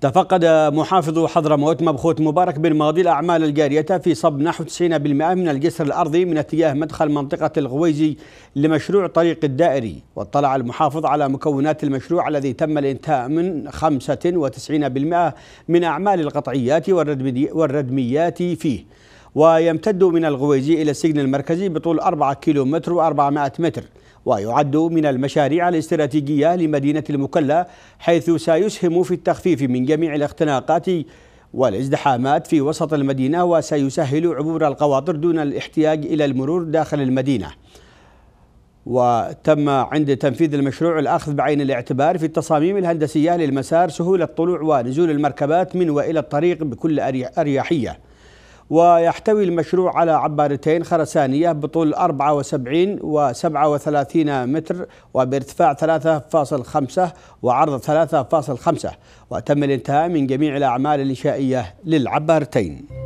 تفقد محافظ حضرموت مبخوت مبارك بن ماضي الأعمال الجارية في صب نحو 90% من الجسر الأرضي من اتجاه مدخل منطقة الغويزي لمشروع طريق الدائري واطلع المحافظ على مكونات المشروع الذي تم الانتهاء من 95% من أعمال القطعيات والردميات فيه ويمتد من الغويجي إلى السجن المركزي بطول 4 كيلومتر و400 متر ويعد من المشاريع الاستراتيجية لمدينة المكلا حيث سيسهم في التخفيف من جميع الاختناقات والازدحامات في وسط المدينة وسيسهل عبور القواطر دون الاحتياج إلى المرور داخل المدينة وتم عند تنفيذ المشروع الأخذ بعين الاعتبار في التصاميم الهندسية للمسار سهولة طلوع ونزول المركبات من وإلى الطريق بكل أريحية ويحتوي المشروع على عبارتين خرسانية بطول 74 و 37 متر وبارتفاع 3.5 وعرض 3.5 وتم الانتهاء من جميع الأعمال الإنشائية للعبارتين